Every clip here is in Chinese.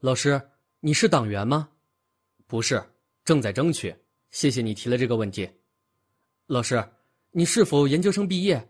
老师，你是党员吗？不是，正在争取。谢谢你提了这个问题。老师，你是否研究生毕业？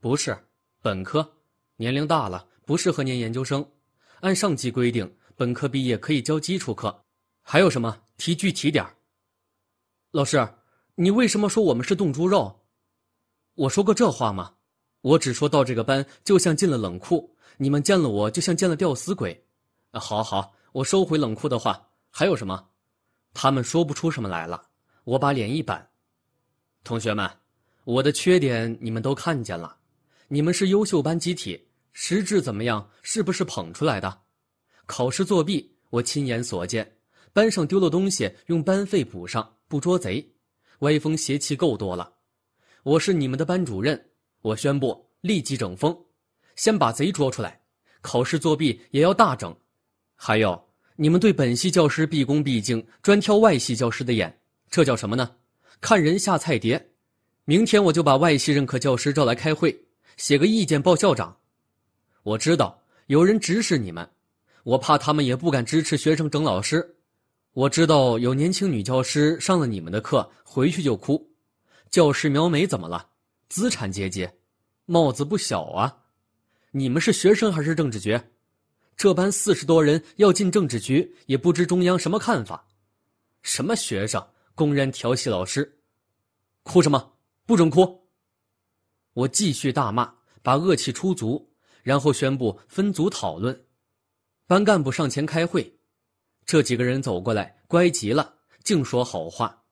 不是，本科。年龄大了，不适合念研究生。按上级规定，本科毕业可以教基础课。还有什么？提具体点。老师，你为什么说我们是冻猪肉？我说过这话吗？我只说到这个班就像进了冷库，你们见了我就像见了吊死鬼。啊，好好，我收回冷酷的话。还有什么？他们说不出什么来了。我把脸一板，同学们，我的缺点你们都看见了。你们是优秀班集体，实质怎么样？是不是捧出来的？考试作弊，我亲眼所见。班上丢了东西，用班费补上，不捉贼，歪风邪气够多了。我是你们的班主任，我宣布立即整风，先把贼捉出来。考试作弊也要大整。还有，你们对本系教师毕恭毕敬，专挑外系教师的眼，这叫什么呢？看人下菜碟。明天我就把外系任课教师召来开会，写个意见报校长。我知道有人指使你们，我怕他们也不敢支持学生整老师。我知道有年轻女教师上了你们的课，回去就哭。教师描眉怎么了？资产阶级，帽子不小啊。你们是学生还是政治局？这班四十多人要进政治局，也不知中央什么看法。什么学生公然调戏老师，哭什么？不准哭！我继续大骂，把恶气出足，然后宣布分组讨论。班干部上前开会，这几个人走过来，乖极了，净说好话。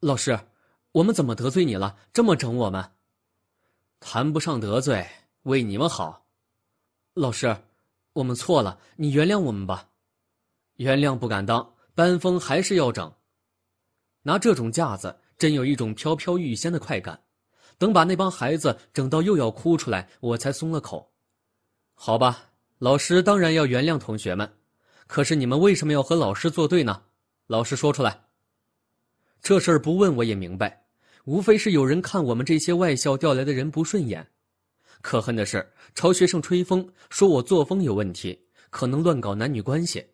老师，我们怎么得罪你了？这么整我们？谈不上得罪，为你们好。老师。我们错了，你原谅我们吧。原谅不敢当，班风还是要整。拿这种架子，真有一种飘飘欲仙的快感。等把那帮孩子整到又要哭出来，我才松了口。好吧，老师当然要原谅同学们，可是你们为什么要和老师作对呢？老师说出来，这事儿不问我也明白，无非是有人看我们这些外校调来的人不顺眼。可恨的是，朝学生吹风，说我作风有问题，可能乱搞男女关系。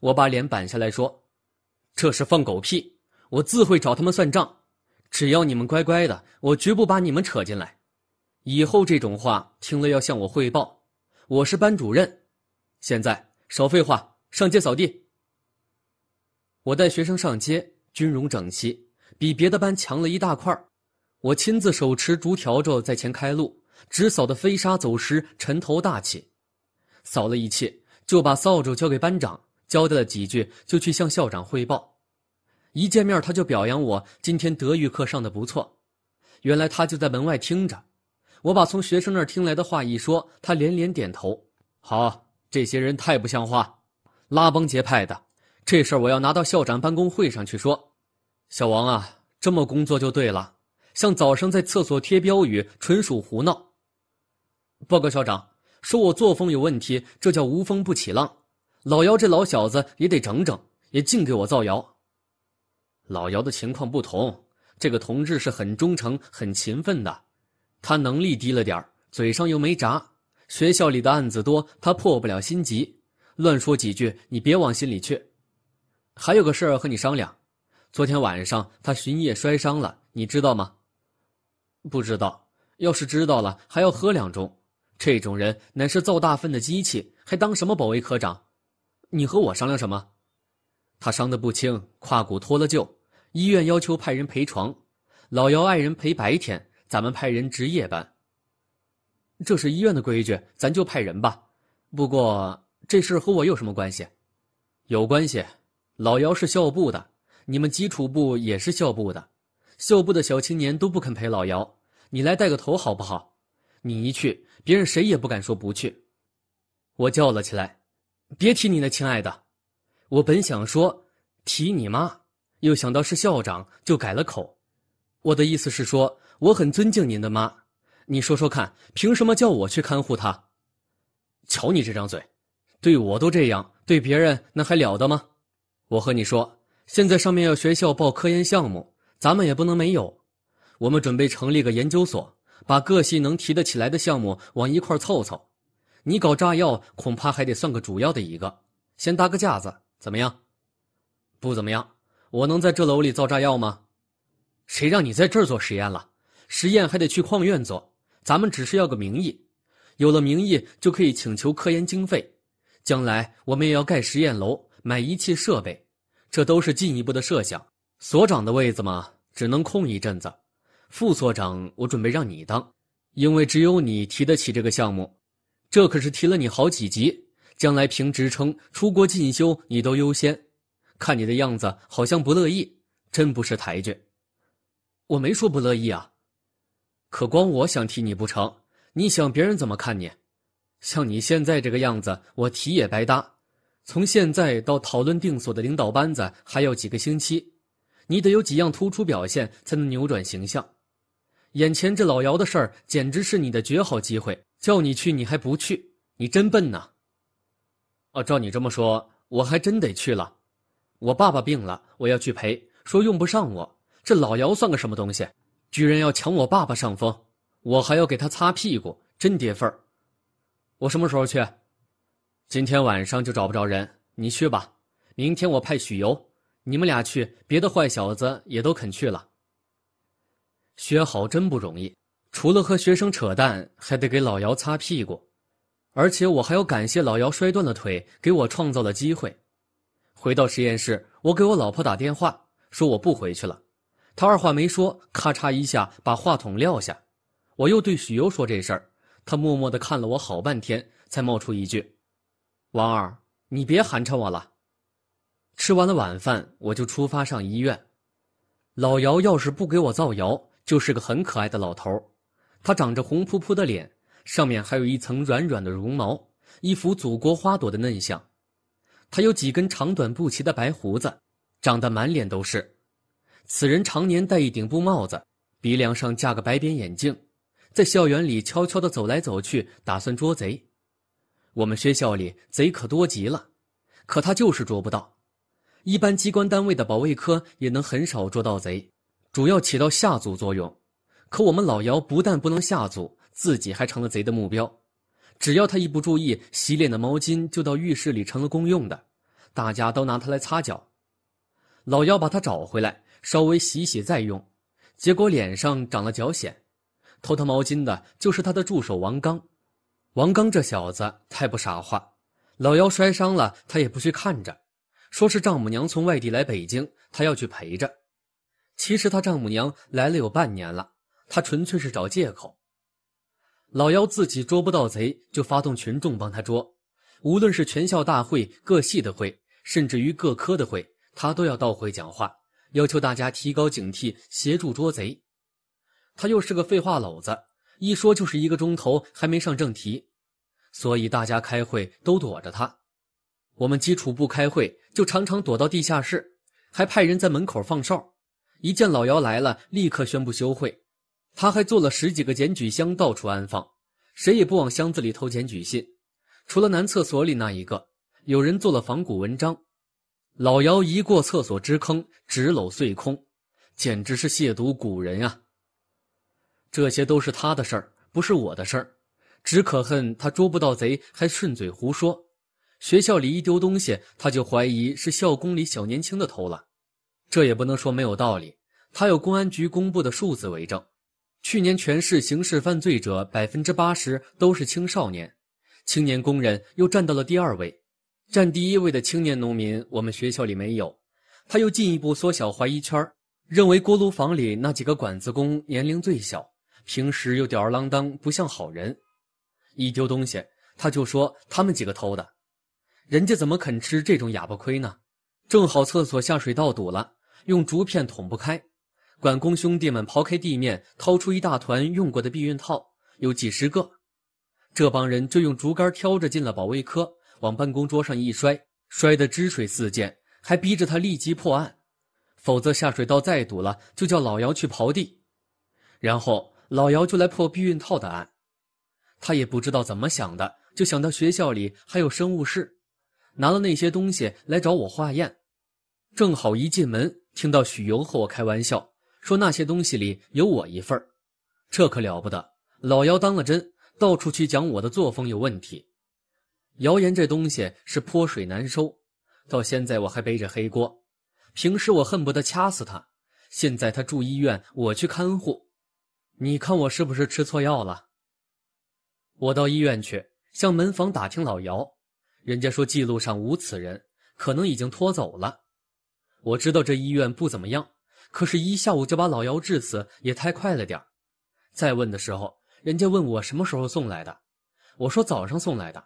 我把脸板下来说：“这是放狗屁，我自会找他们算账。只要你们乖乖的，我绝不把你们扯进来。以后这种话听了要向我汇报，我是班主任。现在少废话，上街扫地。我带学生上街，军容整齐，比别的班强了一大块。我亲自手持竹笤帚在前开路。”直扫的飞沙走石，尘头大气，扫了一切，就把扫帚交给班长，交代了几句，就去向校长汇报。一见面，他就表扬我今天德育课上的不错。原来他就在门外听着，我把从学生那儿听来的话一说，他连连点头。好，这些人太不像话，拉帮结派的，这事儿我要拿到校长办公会上去说。小王啊，这么工作就对了。像早上在厕所贴标语，纯属胡闹。报告校长，说我作风有问题，这叫无风不起浪。老姚这老小子也得整整，也净给我造谣。老姚的情况不同，这个同志是很忠诚、很勤奋的，他能力低了点嘴上又没闸。学校里的案子多，他破不了，心急，乱说几句，你别往心里去。还有个事儿和你商量，昨天晚上他巡夜摔伤了，你知道吗？不知道，要是知道了还要喝两盅。这种人乃是造大粪的机器，还当什么保卫科长？你和我商量什么？他伤得不轻，胯骨脱了臼，医院要求派人陪床。老姚爱人陪白天，咱们派人值夜班。这是医院的规矩，咱就派人吧。不过这事和我有什么关系？有关系。老姚是校部的，你们基础部也是校部的，校部的小青年都不肯陪老姚，你来带个头好不好？你一去。别人谁也不敢说不去，我叫了起来：“别提你那亲爱的！”我本想说“提你妈”，又想到是校长，就改了口。我的意思是说，我很尊敬您的妈。你说说看，凭什么叫我去看护她？瞧你这张嘴，对我都这样，对别人那还了得吗？我和你说，现在上面要学校报科研项目，咱们也不能没有。我们准备成立个研究所。把各系能提得起来的项目往一块凑凑，你搞炸药恐怕还得算个主要的一个，先搭个架子，怎么样？不怎么样，我能在这楼里造炸药吗？谁让你在这儿做实验了？实验还得去矿院做。咱们只是要个名义，有了名义就可以请求科研经费，将来我们也要盖实验楼、买仪器设备，这都是进一步的设想。所长的位子嘛，只能空一阵子。副所长，我准备让你当，因为只有你提得起这个项目，这可是提了你好几级，将来评职称、出国进修你都优先。看你的样子好像不乐意，真不识抬举。我没说不乐意啊，可光我想提你不成，你想别人怎么看你？像你现在这个样子，我提也白搭。从现在到讨论定所的领导班子还要几个星期，你得有几样突出表现才能扭转形象。眼前这老姚的事儿，简直是你的绝好机会。叫你去你还不去，你真笨呐！哦，照你这么说，我还真得去了。我爸爸病了，我要去陪。说用不上我，这老姚算个什么东西？居然要抢我爸爸上风，我还要给他擦屁股，真跌份儿。我什么时候去？今天晚上就找不着人，你去吧。明天我派许由，你们俩去，别的坏小子也都肯去了。学好真不容易，除了和学生扯淡，还得给老姚擦屁股，而且我还要感谢老姚摔断了腿，给我创造了机会。回到实验室，我给我老婆打电话说我不回去了，她二话没说，咔嚓一下把话筒撂下。我又对许攸说这事儿，他默默的看了我好半天，才冒出一句：“王二，你别寒碜我了。”吃完了晚饭，我就出发上医院。老姚要是不给我造谣。就是个很可爱的老头他长着红扑扑的脸，上面还有一层软软的绒毛，一副祖国花朵的嫩相。他有几根长短不齐的白胡子，长得满脸都是。此人常年戴一顶布帽子，鼻梁上架个白边眼镜，在校园里悄悄地走来走去，打算捉贼。我们学校里贼可多极了，可他就是捉不到。一般机关单位的保卫科也能很少捉到贼。主要起到下组作用，可我们老姚不但不能下组，自己还成了贼的目标。只要他一不注意，洗脸的毛巾就到浴室里成了公用的，大家都拿它来擦脚。老姚把它找回来，稍微洗洗再用，结果脸上长了脚癣。偷他毛巾的就是他的助手王刚。王刚这小子太不傻话，老姚摔伤了他也不去看着，说是丈母娘从外地来北京，他要去陪着。其实他丈母娘来了有半年了，他纯粹是找借口。老幺自己捉不到贼，就发动群众帮他捉。无论是全校大会、各系的会，甚至于各科的会，他都要到会讲话，要求大家提高警惕，协助捉贼。他又是个废话篓子，一说就是一个钟头，还没上正题，所以大家开会都躲着他。我们基础部开会就常常躲到地下室，还派人在门口放哨。一见老姚来了，立刻宣布休会。他还做了十几个检举箱，到处安放，谁也不往箱子里投检举信，除了男厕所里那一个，有人做了仿古文章。老姚一过厕所之坑，纸篓碎空，简直是亵渎古人啊！这些都是他的事儿，不是我的事儿。只可恨他捉不到贼，还顺嘴胡说。学校里一丢东西，他就怀疑是校工里小年轻的偷了，这也不能说没有道理。他有公安局公布的数字为证，去年全市刑事犯罪者百分之八十都是青少年，青年工人又占到了第二位，占第一位的青年农民我们学校里没有。他又进一步缩小怀疑圈认为锅炉房里那几个管子工年龄最小，平时又吊儿郎当，不像好人，一丢东西他就说他们几个偷的，人家怎么肯吃这种哑巴亏呢？正好厕所下水道堵了，用竹片捅不开。管工兄弟们刨开地面，掏出一大团用过的避孕套，有几十个。这帮人就用竹竿挑着进了保卫科，往办公桌上一摔，摔得汁水四溅，还逼着他立即破案，否则下水道再堵了，就叫老姚去刨地。然后老姚就来破避孕套的案，他也不知道怎么想的，就想到学校里还有生物室，拿了那些东西来找我化验。正好一进门，听到许由和我开玩笑。说那些东西里有我一份这可了不得！老姚当了真，到处去讲我的作风有问题。谣言这东西是泼水难收，到现在我还背着黑锅。平时我恨不得掐死他，现在他住医院，我去看护。你看我是不是吃错药了？我到医院去向门房打听老姚，人家说记录上无此人，可能已经拖走了。我知道这医院不怎么样。可是，一下午就把老姚治死，也太快了点再问的时候，人家问我什么时候送来的，我说早上送来的。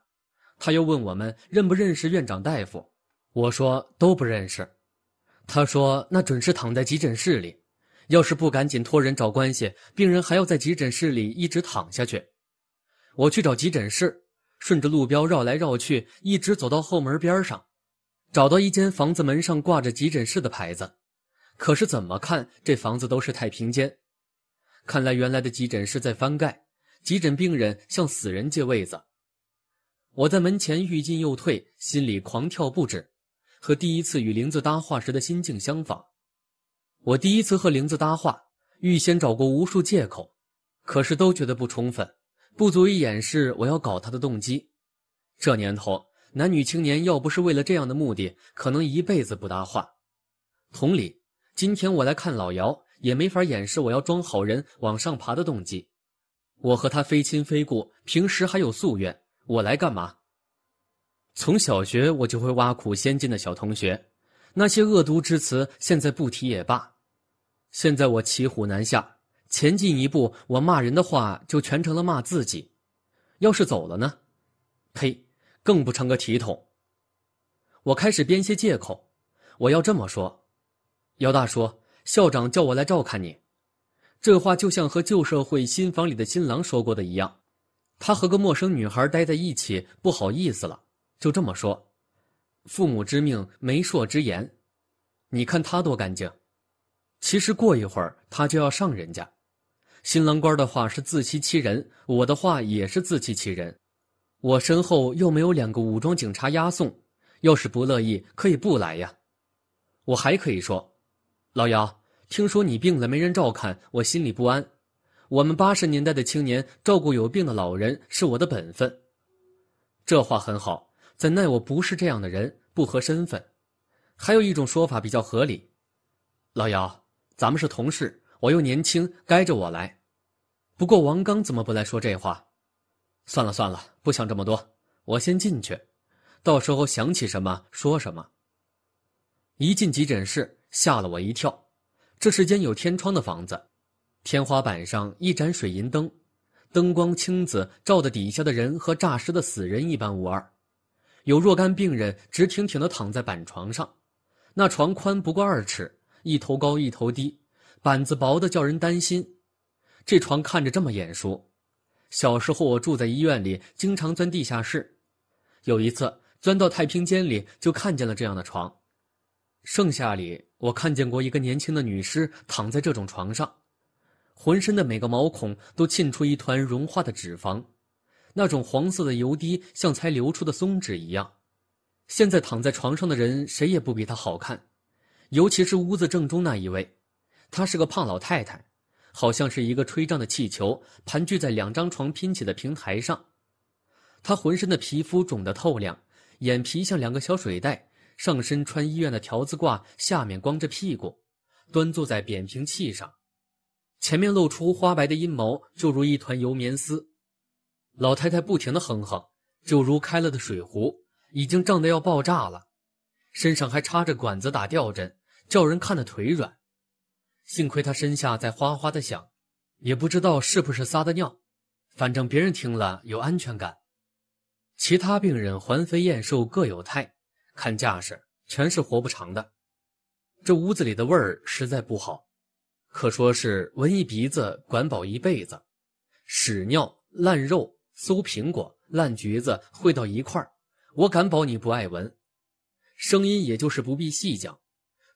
他又问我们认不认识院长大夫，我说都不认识。他说那准是躺在急诊室里，要是不赶紧托人找关系，病人还要在急诊室里一直躺下去。我去找急诊室，顺着路标绕来绕去，一直走到后门边上，找到一间房子，门上挂着急诊室的牌子。可是怎么看这房子都是太平间，看来原来的急诊室在翻盖，急诊病人向死人借位子。我在门前欲进又退，心里狂跳不止，和第一次与玲子搭话时的心境相仿。我第一次和玲子搭话，预先找过无数借口，可是都觉得不充分，不足以掩饰我要搞她的动机。这年头，男女青年要不是为了这样的目的，可能一辈子不搭话。同理。今天我来看老姚，也没法掩饰我要装好人往上爬的动机。我和他非亲非故，平时还有宿怨，我来干嘛？从小学我就会挖苦先进的小同学，那些恶毒之词现在不提也罢。现在我骑虎难下，前进一步，我骂人的话就全成了骂自己；要是走了呢？呸，更不成个体统。我开始编些借口，我要这么说。姚大说：“校长叫我来照看你。”这话就像和旧社会新房里的新郎说过的一样，他和个陌生女孩待在一起，不好意思了，就这么说。父母之命，媒妁之言。你看他多干净。其实过一会儿他就要上人家。新郎官的话是自欺欺人，我的话也是自欺欺人。我身后又没有两个武装警察押送，要是不乐意可以不来呀。我还可以说。老姚，听说你病了，没人照看，我心里不安。我们八十年代的青年照顾有病的老人是我的本分。这话很好，怎奈我不是这样的人，不合身份。还有一种说法比较合理，老姚，咱们是同事，我又年轻，该着我来。不过王刚怎么不来说这话？算了算了，不想这么多，我先进去，到时候想起什么说什么。一进急诊室。吓了我一跳，这是间有天窗的房子，天花板上一盏水银灯，灯光青紫，照的底下的人和诈尸的死人一般无二。有若干病人直挺挺的躺在板床上，那床宽不过二尺，一头高一头低，板子薄的叫人担心。这床看着这么眼熟，小时候我住在医院里，经常钻地下室，有一次钻到太平间里，就看见了这样的床。盛夏里。我看见过一个年轻的女尸躺在这种床上，浑身的每个毛孔都沁出一团融化的脂肪，那种黄色的油滴像才流出的松脂一样。现在躺在床上的人谁也不比她好看，尤其是屋子正中那一位，她是个胖老太太，好像是一个吹胀的气球，盘踞在两张床拼起的平台上。她浑身的皮肤肿得透亮，眼皮像两个小水袋。上身穿医院的条子褂，下面光着屁股，端坐在扁平器上，前面露出花白的阴毛，就如一团油棉丝。老太太不停的哼哼，就如开了的水壶，已经胀得要爆炸了。身上还插着管子打吊针，叫人看得腿软。幸亏她身下在哗哗的响，也不知道是不是撒的尿，反正别人听了有安全感。其他病人环肥燕瘦各有态。看架势，全是活不长的。这屋子里的味儿实在不好，可说是闻一鼻子管饱一辈子。屎尿烂肉馊苹果烂橘子汇到一块儿，我敢保你不爱闻。声音也就是不必细讲，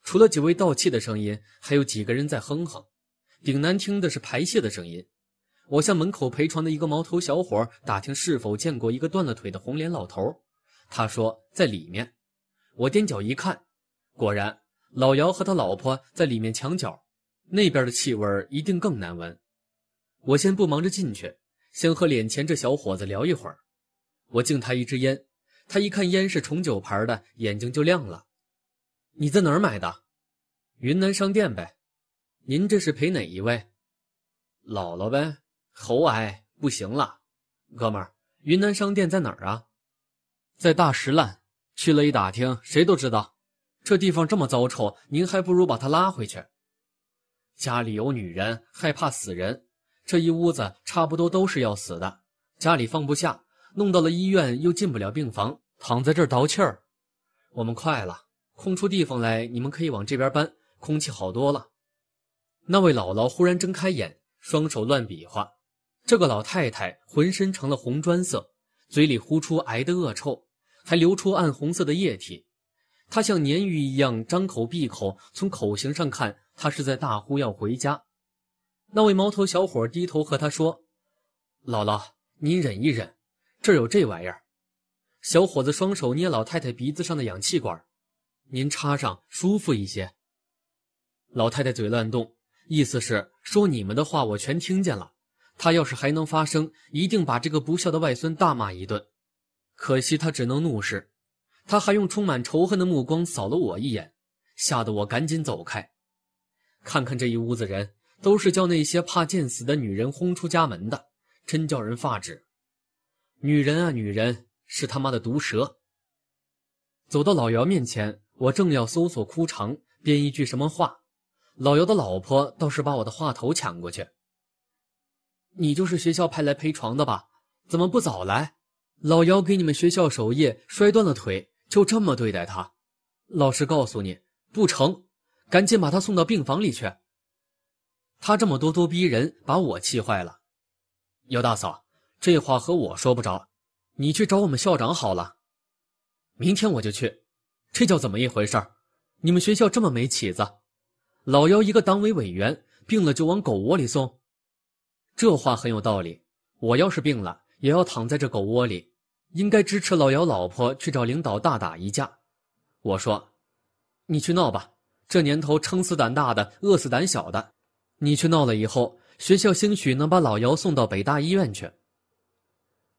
除了几位道气的声音，还有几个人在哼哼。顶难听的是排泄的声音。我向门口陪床的一个毛头小伙打听是否见过一个断了腿的红脸老头，他说在里面。我踮脚一看，果然老姚和他老婆在里面墙角，那边的气味一定更难闻。我先不忙着进去，先和脸前这小伙子聊一会儿。我敬他一支烟，他一看烟是重九牌的，眼睛就亮了。你在哪儿买的？云南商店呗。您这是陪哪一位？姥姥呗，喉癌不行了。哥们儿，云南商店在哪儿啊？在大石烂。去了一打听，谁都知道，这地方这么糟臭，您还不如把他拉回去。家里有女人，害怕死人，这一屋子差不多都是要死的，家里放不下，弄到了医院又进不了病房，躺在这儿倒气儿。我们快了，空出地方来，你们可以往这边搬，空气好多了。那位姥姥忽然睁开眼，双手乱比划。这个老太太浑身成了红砖色，嘴里呼出癌的恶臭。还流出暗红色的液体，他像鲶鱼一样张口闭口，从口型上看，他是在大呼要回家。那位毛头小伙低头和他说：“姥姥，您忍一忍，这儿有这玩意儿。”小伙子双手捏老太太鼻子上的氧气管，您插上舒服一些。老太太嘴乱动，意思是说你们的话我全听见了。她要是还能发声，一定把这个不孝的外孙大骂一顿。可惜他只能怒视，他还用充满仇恨的目光扫了我一眼，吓得我赶紧走开。看看这一屋子人，都是叫那些怕见死的女人轰出家门的，真叫人发指。女人啊，女人，是他妈的毒蛇。走到老姚面前，我正要搜索枯肠编一句什么话，老姚的老婆倒是把我的话头抢过去：“你就是学校派来陪床的吧？怎么不早来？”老姚给你们学校守夜，摔断了腿，就这么对待他？老实告诉你，不成，赶紧把他送到病房里去。他这么咄咄逼人，把我气坏了。姚大嫂，这话和我说不着，你去找我们校长好了。明天我就去，这叫怎么一回事？你们学校这么没起子，老姚一个党委委员，病了就往狗窝里送。这话很有道理，我要是病了，也要躺在这狗窝里。应该支持老姚老婆去找领导大打一架。我说：“你去闹吧，这年头撑死胆大的，饿死胆小的。你去闹了以后，学校兴许能把老姚送到北大医院去。”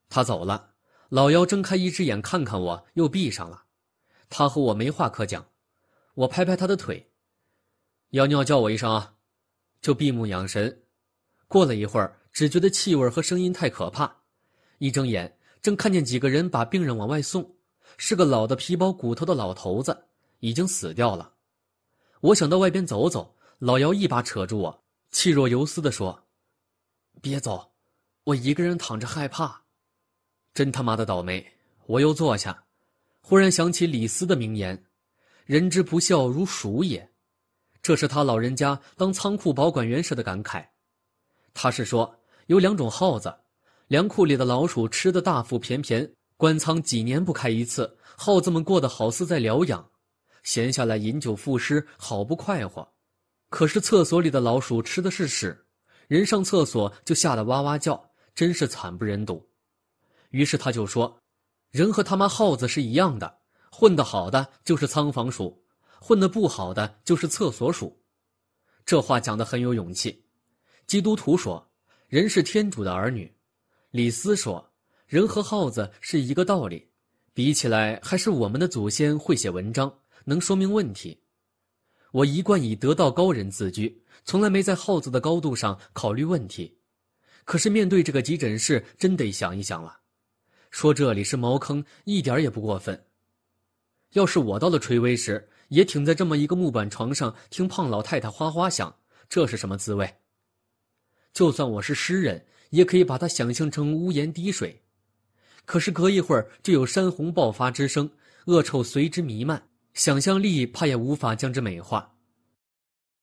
他走了，老姚睁开一只眼看看我，又闭上了。他和我没话可讲。我拍拍他的腿，要尿叫我一声，啊！”就闭目养神。过了一会儿，只觉得气味和声音太可怕，一睁眼。正看见几个人把病人往外送，是个老的皮包骨头的老头子，已经死掉了。我想到外边走走，老姚一把扯住我，气若游丝地说：“别走，我一个人躺着害怕。”真他妈的倒霉！我又坐下，忽然想起李斯的名言：“人之不孝如鼠也。”这是他老人家当仓库保管员时的感慨。他是说有两种耗子。粮库里的老鼠吃的大腹便便，官仓几年不开一次，耗子们过得好似在疗养，闲下来饮酒赋诗，好不快活。可是厕所里的老鼠吃的是屎，人上厕所就吓得哇哇叫，真是惨不忍睹。于是他就说：“人和他妈耗子是一样的，混得好的就是仓房鼠，混得不好的就是厕所鼠。”这话讲得很有勇气。基督徒说：“人是天主的儿女。”李斯说：“人和耗子是一个道理，比起来还是我们的祖先会写文章，能说明问题。我一贯以得道高人自居，从来没在耗子的高度上考虑问题。可是面对这个急诊室，真得想一想了。说这里是茅坑，一点也不过分。要是我到了垂危时，也挺在这么一个木板床上听胖老太太哗哗响，这是什么滋味？就算我是诗人。”也可以把它想象成屋檐滴水，可是隔一会儿就有山洪爆发之声，恶臭随之弥漫，想象力怕也无法将之美化。